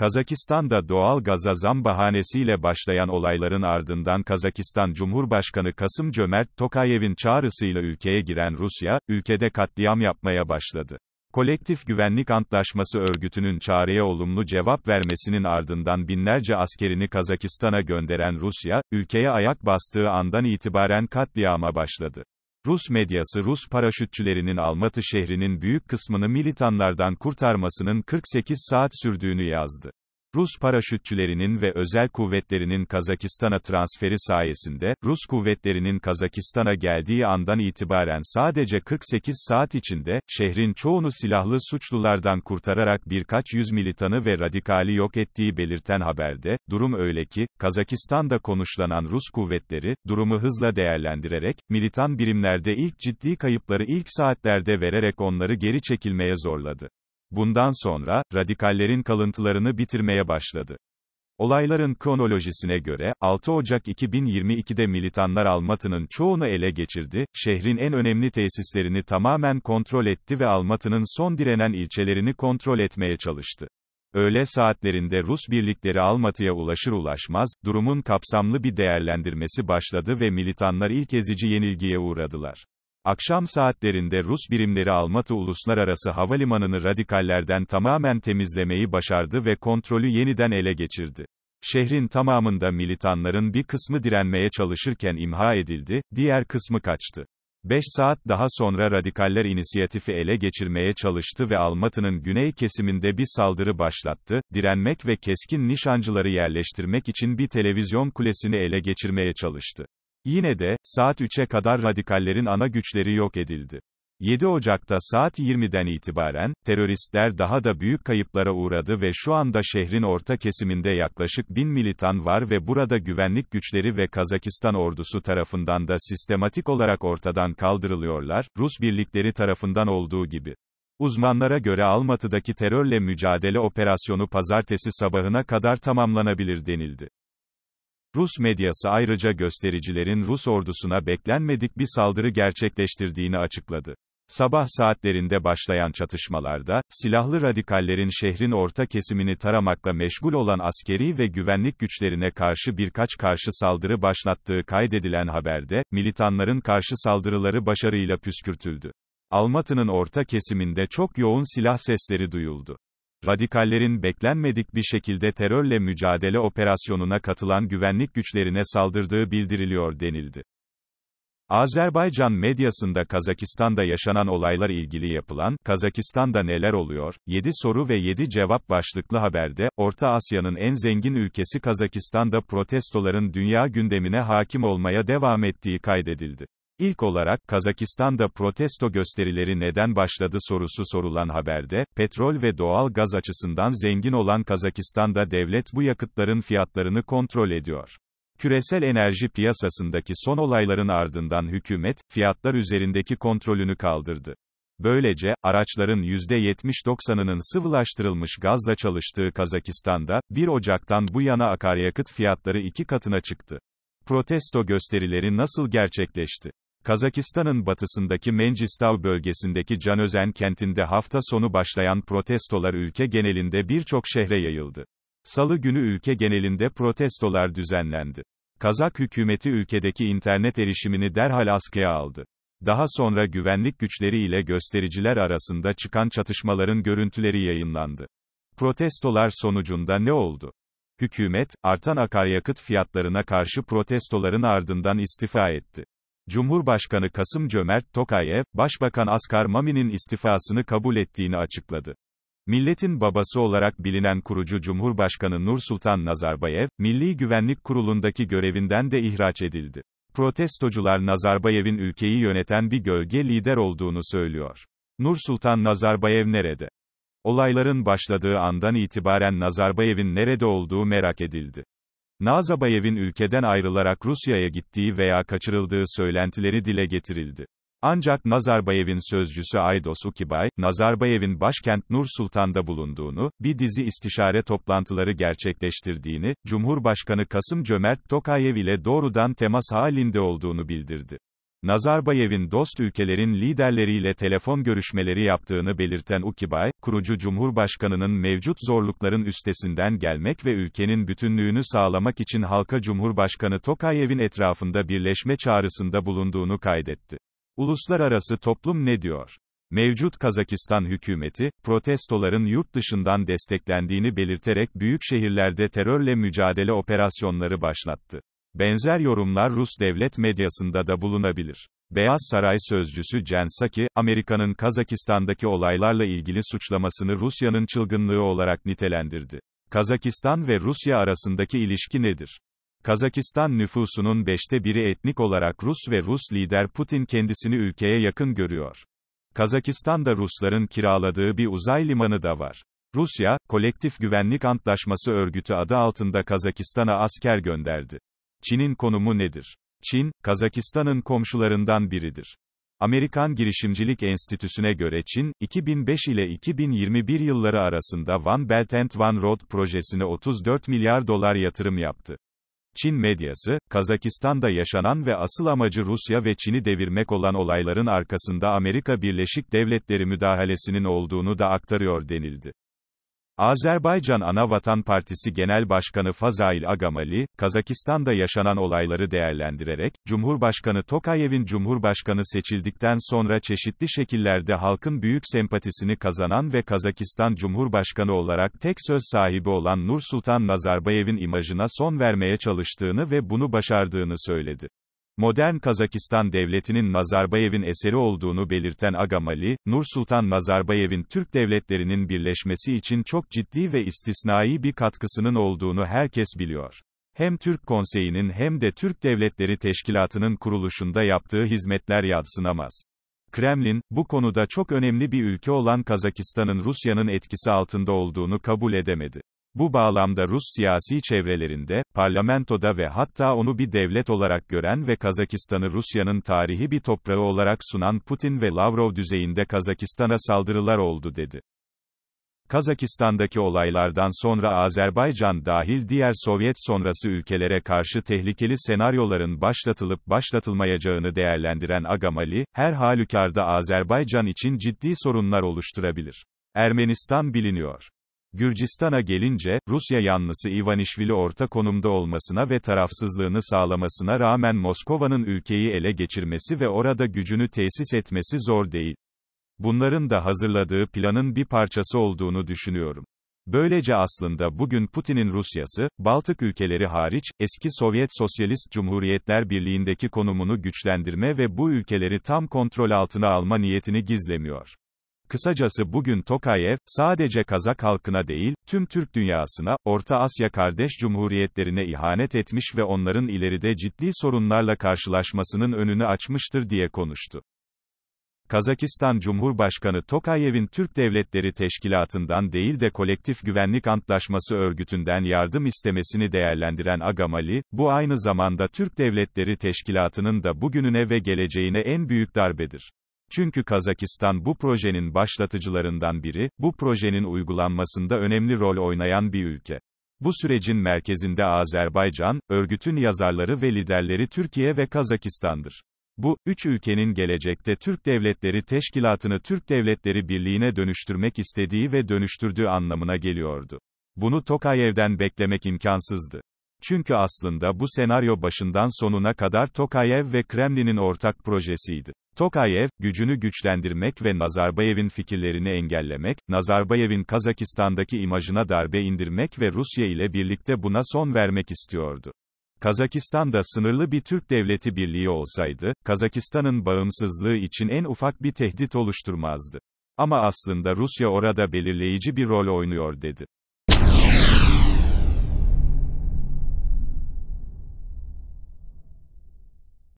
Kazakistan'da doğal gaza zam bahanesiyle başlayan olayların ardından Kazakistan Cumhurbaşkanı Kasım Cömert Tokayev'in çağrısıyla ülkeye giren Rusya, ülkede katliam yapmaya başladı. Kolektif Güvenlik Antlaşması örgütünün çağrıya olumlu cevap vermesinin ardından binlerce askerini Kazakistan'a gönderen Rusya, ülkeye ayak bastığı andan itibaren katliama başladı. Rus medyası Rus paraşütçülerinin Almatı şehrinin büyük kısmını militanlardan kurtarmasının 48 saat sürdüğünü yazdı. Rus paraşütçülerinin ve özel kuvvetlerinin Kazakistan'a transferi sayesinde, Rus kuvvetlerinin Kazakistan'a geldiği andan itibaren sadece 48 saat içinde, şehrin çoğunu silahlı suçlulardan kurtararak birkaç yüz militanı ve radikali yok ettiği belirten haberde, durum öyle ki, Kazakistan'da konuşlanan Rus kuvvetleri, durumu hızla değerlendirerek, militan birimlerde ilk ciddi kayıpları ilk saatlerde vererek onları geri çekilmeye zorladı. Bundan sonra, radikallerin kalıntılarını bitirmeye başladı. Olayların kronolojisine göre, 6 Ocak 2022'de militanlar Almatı'nın çoğunu ele geçirdi, şehrin en önemli tesislerini tamamen kontrol etti ve Almatı'nın son direnen ilçelerini kontrol etmeye çalıştı. Öğle saatlerinde Rus birlikleri Almatı'ya ulaşır ulaşmaz, durumun kapsamlı bir değerlendirmesi başladı ve militanlar ilk ezici yenilgiye uğradılar. Akşam saatlerinde Rus birimleri Almatı Uluslararası Havalimanı'nı radikallerden tamamen temizlemeyi başardı ve kontrolü yeniden ele geçirdi. Şehrin tamamında militanların bir kısmı direnmeye çalışırken imha edildi, diğer kısmı kaçtı. 5 saat daha sonra radikaller inisiyatifi ele geçirmeye çalıştı ve Almatı'nın güney kesiminde bir saldırı başlattı, direnmek ve keskin nişancıları yerleştirmek için bir televizyon kulesini ele geçirmeye çalıştı. Yine de, saat 3'e kadar radikallerin ana güçleri yok edildi. 7 Ocak'ta saat 20'den itibaren, teröristler daha da büyük kayıplara uğradı ve şu anda şehrin orta kesiminde yaklaşık bin militan var ve burada güvenlik güçleri ve Kazakistan ordusu tarafından da sistematik olarak ortadan kaldırılıyorlar, Rus birlikleri tarafından olduğu gibi. Uzmanlara göre Almatı'daki terörle mücadele operasyonu pazartesi sabahına kadar tamamlanabilir denildi. Rus medyası ayrıca göstericilerin Rus ordusuna beklenmedik bir saldırı gerçekleştirdiğini açıkladı. Sabah saatlerinde başlayan çatışmalarda, silahlı radikallerin şehrin orta kesimini taramakla meşgul olan askeri ve güvenlik güçlerine karşı birkaç karşı saldırı başlattığı kaydedilen haberde, militanların karşı saldırıları başarıyla püskürtüldü. Almatı'nın orta kesiminde çok yoğun silah sesleri duyuldu. Radikallerin beklenmedik bir şekilde terörle mücadele operasyonuna katılan güvenlik güçlerine saldırdığı bildiriliyor denildi. Azerbaycan medyasında Kazakistan'da yaşanan olaylar ilgili yapılan, Kazakistan'da neler oluyor, 7 soru ve 7 cevap başlıklı haberde, Orta Asya'nın en zengin ülkesi Kazakistan'da protestoların dünya gündemine hakim olmaya devam ettiği kaydedildi. İlk olarak Kazakistan'da protesto gösterileri neden başladı sorusu sorulan haberde, petrol ve doğal gaz açısından zengin olan Kazakistan'da devlet bu yakıtların fiyatlarını kontrol ediyor. Küresel enerji piyasasındaki son olayların ardından hükümet, fiyatlar üzerindeki kontrolünü kaldırdı. Böylece, araçların %70-90'ının sıvılaştırılmış gazla çalıştığı Kazakistan'da, 1 Ocak'tan bu yana akaryakıt fiyatları iki katına çıktı. Protesto gösterileri nasıl gerçekleşti? Kazakistan'ın batısındaki Mengistav bölgesindeki Canözen kentinde hafta sonu başlayan protestolar ülke genelinde birçok şehre yayıldı. Salı günü ülke genelinde protestolar düzenlendi. Kazak hükümeti ülkedeki internet erişimini derhal askıya aldı. Daha sonra güvenlik güçleri ile göstericiler arasında çıkan çatışmaların görüntüleri yayınlandı. Protestolar sonucunda ne oldu? Hükümet, artan akaryakıt fiyatlarına karşı protestoların ardından istifa etti. Cumhurbaşkanı Kasım Cömert Tokayev, Başbakan Askar Mami'nin istifasını kabul ettiğini açıkladı. Milletin babası olarak bilinen kurucu Cumhurbaşkanı Nursultan Nazarbayev, Milli Güvenlik Kurulu'ndaki görevinden de ihraç edildi. Protestocular Nazarbayev'in ülkeyi yöneten bir gölge lider olduğunu söylüyor. Nursultan Nazarbayev nerede? Olayların başladığı andan itibaren Nazarbayev'in nerede olduğu merak edildi. Nazabayev'in ülkeden ayrılarak Rusya'ya gittiği veya kaçırıldığı söylentileri dile getirildi. Ancak Nazarbayev'in sözcüsü Aydos Ukibay, Nazarbayev'in başkent Nur Sultan'da bulunduğunu, bir dizi istişare toplantıları gerçekleştirdiğini, Cumhurbaşkanı Kasım Cömert Tokayev ile doğrudan temas halinde olduğunu bildirdi. Nazarbayev'in dost ülkelerin liderleriyle telefon görüşmeleri yaptığını belirten Ukibay, kurucu Cumhurbaşkanının mevcut zorlukların üstesinden gelmek ve ülkenin bütünlüğünü sağlamak için halka Cumhurbaşkanı Tokayev'in etrafında birleşme çağrısında bulunduğunu kaydetti. Uluslararası toplum ne diyor? Mevcut Kazakistan hükümeti, protestoların yurt dışından desteklendiğini belirterek büyük şehirlerde terörle mücadele operasyonları başlattı. Benzer yorumlar Rus devlet medyasında da bulunabilir. Beyaz Saray sözcüsü Jen Psaki, Amerika'nın Kazakistan'daki olaylarla ilgili suçlamasını Rusya'nın çılgınlığı olarak nitelendirdi. Kazakistan ve Rusya arasındaki ilişki nedir? Kazakistan nüfusunun beşte biri etnik olarak Rus ve Rus lider Putin kendisini ülkeye yakın görüyor. Kazakistan'da Rusların kiraladığı bir uzay limanı da var. Rusya, Kolektif Güvenlik Antlaşması Örgütü adı altında Kazakistan'a asker gönderdi. Çin'in konumu nedir? Çin, Kazakistan'ın komşularından biridir. Amerikan Girişimcilik Enstitüsü'ne göre Çin, 2005 ile 2021 yılları arasında One Belt and One Road projesine 34 milyar dolar yatırım yaptı. Çin medyası, Kazakistan'da yaşanan ve asıl amacı Rusya ve Çin'i devirmek olan olayların arkasında Amerika Birleşik Devletleri müdahalesinin olduğunu da aktarıyor denildi. Azerbaycan Anavatan Partisi Genel Başkanı Fazail Agamali, Kazakistan'da yaşanan olayları değerlendirerek, Cumhurbaşkanı Tokayev'in Cumhurbaşkanı seçildikten sonra çeşitli şekillerde halkın büyük sempatisini kazanan ve Kazakistan Cumhurbaşkanı olarak tek söz sahibi olan Nursultan Nazarbayev'in imajına son vermeye çalıştığını ve bunu başardığını söyledi. Modern Kazakistan devletinin Nazarbayev'in eseri olduğunu belirten Agamali, Nur Sultan Nazarbayev'in Türk devletlerinin birleşmesi için çok ciddi ve istisnai bir katkısının olduğunu herkes biliyor. Hem Türk Konseyi'nin hem de Türk Devletleri Teşkilatı'nın kuruluşunda yaptığı hizmetler yadsınamaz. Kremlin, bu konuda çok önemli bir ülke olan Kazakistan'ın Rusya'nın etkisi altında olduğunu kabul edemedi. Bu bağlamda Rus siyasi çevrelerinde, parlamentoda ve hatta onu bir devlet olarak gören ve Kazakistan'ı Rusya'nın tarihi bir toprağı olarak sunan Putin ve Lavrov düzeyinde Kazakistan'a saldırılar oldu dedi. Kazakistan'daki olaylardan sonra Azerbaycan dahil diğer Sovyet sonrası ülkelere karşı tehlikeli senaryoların başlatılıp başlatılmayacağını değerlendiren Agamali, her halükarda Azerbaycan için ciddi sorunlar oluşturabilir. Ermenistan biliniyor. Gürcistan'a gelince, Rusya yanlısı Ivanishvili orta konumda olmasına ve tarafsızlığını sağlamasına rağmen Moskova'nın ülkeyi ele geçirmesi ve orada gücünü tesis etmesi zor değil. Bunların da hazırladığı planın bir parçası olduğunu düşünüyorum. Böylece aslında bugün Putin'in Rusyası, Baltık ülkeleri hariç, eski Sovyet Sosyalist Cumhuriyetler Birliği'ndeki konumunu güçlendirme ve bu ülkeleri tam kontrol altına alma niyetini gizlemiyor. Kısacası bugün Tokayev, sadece Kazak halkına değil, tüm Türk dünyasına, Orta Asya kardeş cumhuriyetlerine ihanet etmiş ve onların ileride ciddi sorunlarla karşılaşmasının önünü açmıştır diye konuştu. Kazakistan Cumhurbaşkanı Tokayev'in Türk Devletleri Teşkilatı'ndan değil de Kolektif Güvenlik Antlaşması Örgütü'nden yardım istemesini değerlendiren Agamali, bu aynı zamanda Türk Devletleri Teşkilatı'nın da bugününe ve geleceğine en büyük darbedir. Çünkü Kazakistan bu projenin başlatıcılarından biri, bu projenin uygulanmasında önemli rol oynayan bir ülke. Bu sürecin merkezinde Azerbaycan, örgütün yazarları ve liderleri Türkiye ve Kazakistan'dır. Bu, üç ülkenin gelecekte Türk Devletleri Teşkilatı'nı Türk Devletleri Birliği'ne dönüştürmek istediği ve dönüştürdüğü anlamına geliyordu. Bunu Tokayev'den beklemek imkansızdı. Çünkü aslında bu senaryo başından sonuna kadar Tokayev ve Kremlin'in ortak projesiydi. Tokayev, gücünü güçlendirmek ve Nazarbayev'in fikirlerini engellemek, Nazarbayev'in Kazakistan'daki imajına darbe indirmek ve Rusya ile birlikte buna son vermek istiyordu. Kazakistan'da sınırlı bir Türk devleti birliği olsaydı, Kazakistan'ın bağımsızlığı için en ufak bir tehdit oluşturmazdı. Ama aslında Rusya orada belirleyici bir rol oynuyor dedi.